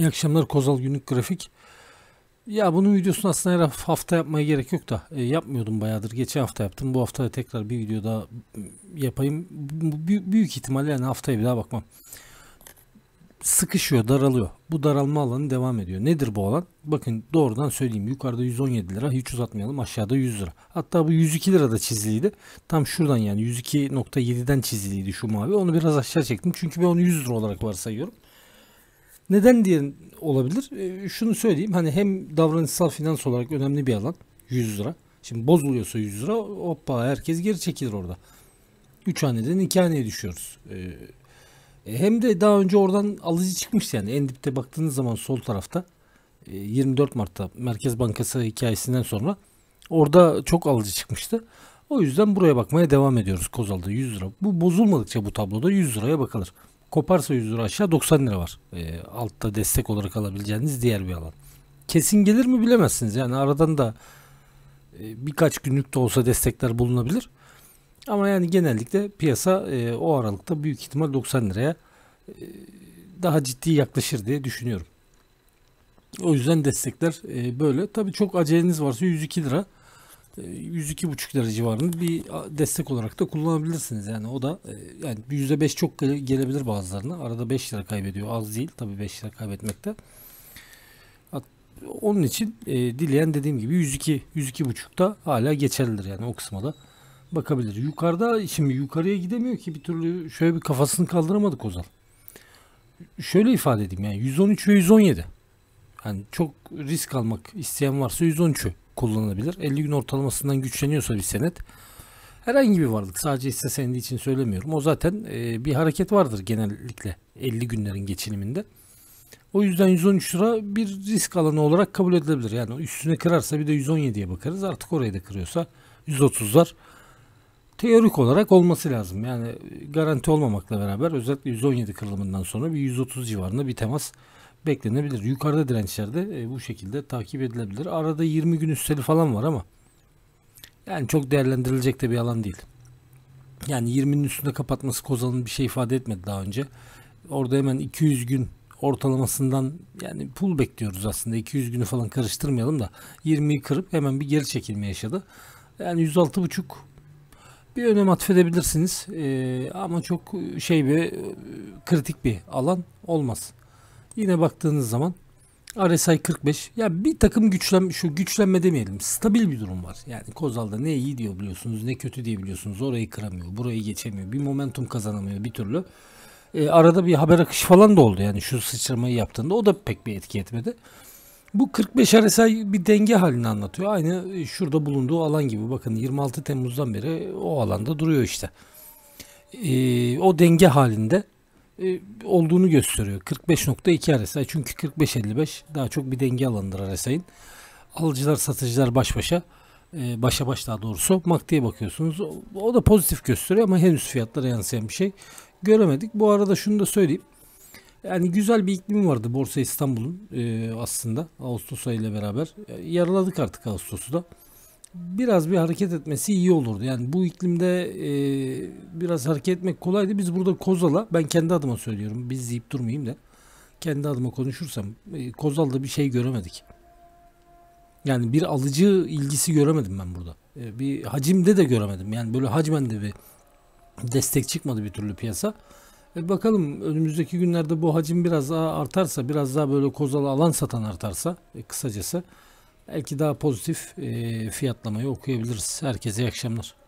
İyi akşamlar Kozal Günlük Grafik. Ya bunun videosunu aslında her hafta yapmaya gerek yok da e, yapmıyordum bayağıdır. Geçen hafta yaptım. Bu hafta tekrar bir video daha ıı, yapayım. B büyük ihtimalle yani haftaya bir daha bakmam. Sıkışıyor, daralıyor. Bu daralma alanı devam ediyor. Nedir bu alan? Bakın doğrudan söyleyeyim. Yukarıda 117 lira. Hiç uzatmayalım. Aşağıda 100 lira. Hatta bu 102 lirada çizildi Tam şuradan yani 102.7'den çizildi şu mavi. Onu biraz aşağı çektim. Çünkü ben onu 100 lira olarak varsayıyorum. Neden diye olabilir? E, şunu söyleyeyim hani hem davranışsal finans olarak önemli bir alan 100 lira. Şimdi bozuluyorsa 100 lira hoppa herkes geri çekilir orada. 3 haneden 2 haneye düşüyoruz. E, e, hem de daha önce oradan alıcı çıkmış yani en dipte baktığınız zaman sol tarafta 24 e, Mart'ta Merkez Bankası hikayesinden sonra orada çok alıcı çıkmıştı. O yüzden buraya bakmaya devam ediyoruz Kozal'da 100 lira. Bu bozulmadıkça bu tabloda 100 liraya bakılır. Koparsa 100 lira aşağı 90 lira var. E, altta destek olarak alabileceğiniz diğer bir alan. Kesin gelir mi bilemezsiniz. Yani aradan da e, birkaç günlük de olsa destekler bulunabilir. Ama yani genellikle piyasa e, o aralıkta büyük ihtimal 90 liraya e, daha ciddi yaklaşır diye düşünüyorum. O yüzden destekler e, böyle. Tabii çok aceleniz varsa 102 lira 102,5 ee, lira civarında bir destek olarak da kullanabilirsiniz. Yani o da e, yani %5 çok gelebilir bazılarına. Arada 5 lira kaybediyor. Az değil tabii 5 lira kaybetmekte. Onun için e, dileyen dediğim gibi 102 da hala geçerlidir yani o kısma da bakabilir. Yukarıda şimdi yukarıya gidemiyor ki bir türlü şöyle bir kafasını kaldıramadık Ozan. Şöyle ifade edeyim yani 113 ve 117. Yani çok risk almak isteyen varsa 113'ü kullanılabilir. 50 gün ortalamasından güçleniyorsa bir senet herhangi bir varlık sadece hisse senedi için söylemiyorum. O zaten e, bir hareket vardır genellikle 50 günlerin geçiniminde. O yüzden 113 lira bir risk alanı olarak kabul edilebilir. Yani üstüne kırarsa bir de 117'ye bakarız. Artık orayı da kırıyorsa 130'lar teorik olarak olması lazım. Yani garanti olmamakla beraber özellikle 117 kırılımından sonra bir 130 civarında bir temas beklenebilir. Yukarıda dirençlerde e, bu şekilde takip edilebilir. Arada 20 gün üsteli falan var ama yani çok değerlendirilecek de bir alan değil. Yani 20'nin üstünde kapatması Kozan'ın bir şey ifade etmedi daha önce. Orada hemen 200 gün ortalamasından yani pul bekliyoruz aslında. 200 günü falan karıştırmayalım da 20'yi kırıp hemen bir geri çekilme yaşadı. Yani 106.5 bir önem atfedebilirsiniz ee, ama çok şey bir e, kritik bir alan olmaz. Yine baktığınız zaman RSI 45 ya bir takım güçlen şu güçlenme demeyelim stabil bir durum var. Yani Kozal'da ne iyi diyor biliyorsunuz ne kötü diye biliyorsunuz orayı kıramıyor burayı geçemiyor bir momentum kazanamıyor bir türlü. E, arada bir haber akışı falan da oldu yani şu sıçramayı yaptığında o da pek bir etki etmedi. Bu 45 RSI bir denge halini anlatıyor. Aynı e, şurada bulunduğu alan gibi bakın 26 Temmuz'dan beri o alanda duruyor işte. E, o denge halinde e, olduğunu gösteriyor. 45.2 RSI çünkü 45-55 daha çok bir denge alanıdır RSI'nin. Alıcılar satıcılar baş başa e, başa baş daha doğrusu MACD'ye bakıyorsunuz. O da pozitif gösteriyor ama henüz fiyatlara yansıyan bir şey göremedik. Bu arada şunu da söyleyeyim. Yani güzel bir iklimi vardı Borsa İstanbul'un e, aslında Ağustos ayı ile beraber. Yaraladık artık Ağustos'u da biraz bir hareket etmesi iyi olurdu. Yani bu iklimde e, biraz hareket etmek kolaydı. Biz burada Kozal'a ben kendi adıma söylüyorum. Biz deyip durmayayım da kendi adıma konuşursam e, Kozal'da bir şey göremedik. Yani bir alıcı ilgisi göremedim ben burada. E, bir hacimde de göremedim. Yani böyle hacmen de bir destek çıkmadı bir türlü piyasa. E bakalım önümüzdeki günlerde bu hacim biraz daha artarsa, biraz daha böyle Kozala alan satan artarsa, e, kısacası belki daha pozitif e, fiyatlamayı okuyabiliriz. Herkese iyi akşamlar.